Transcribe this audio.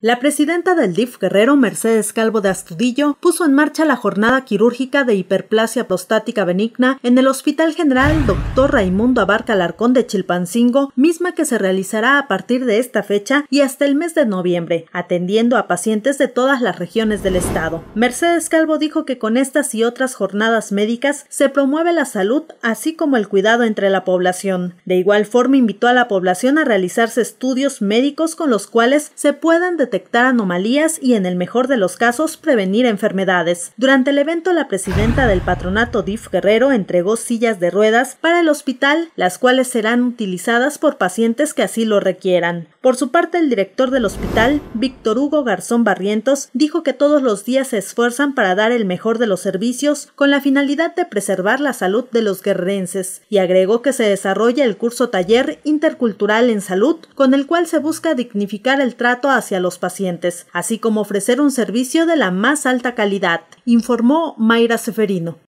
La presidenta del DIF Guerrero, Mercedes Calvo de Astudillo, puso en marcha la jornada quirúrgica de hiperplasia prostática benigna en el Hospital General Dr. Raimundo Abarca Alarcón de Chilpancingo, misma que se realizará a partir de esta fecha y hasta el mes de noviembre, atendiendo a pacientes de todas las regiones del estado. Mercedes Calvo dijo que con estas y otras jornadas médicas se promueve la salud así como el cuidado entre la población. De igual forma invitó a la población a realizarse estudios médicos con los cuales se puedan detectar anomalías y en el mejor de los casos prevenir enfermedades. Durante el evento la presidenta del patronato DIF Guerrero entregó sillas de ruedas para el hospital, las cuales serán utilizadas por pacientes que así lo requieran. Por su parte, el director del hospital, Víctor Hugo Garzón Barrientos, dijo que todos los días se esfuerzan para dar el mejor de los servicios con la finalidad de preservar la salud de los guerrerenses y agregó que se desarrolla el curso taller intercultural en salud con el cual se busca dignificar el trato hacia los pacientes, así como ofrecer un servicio de la más alta calidad, informó Mayra Seferino.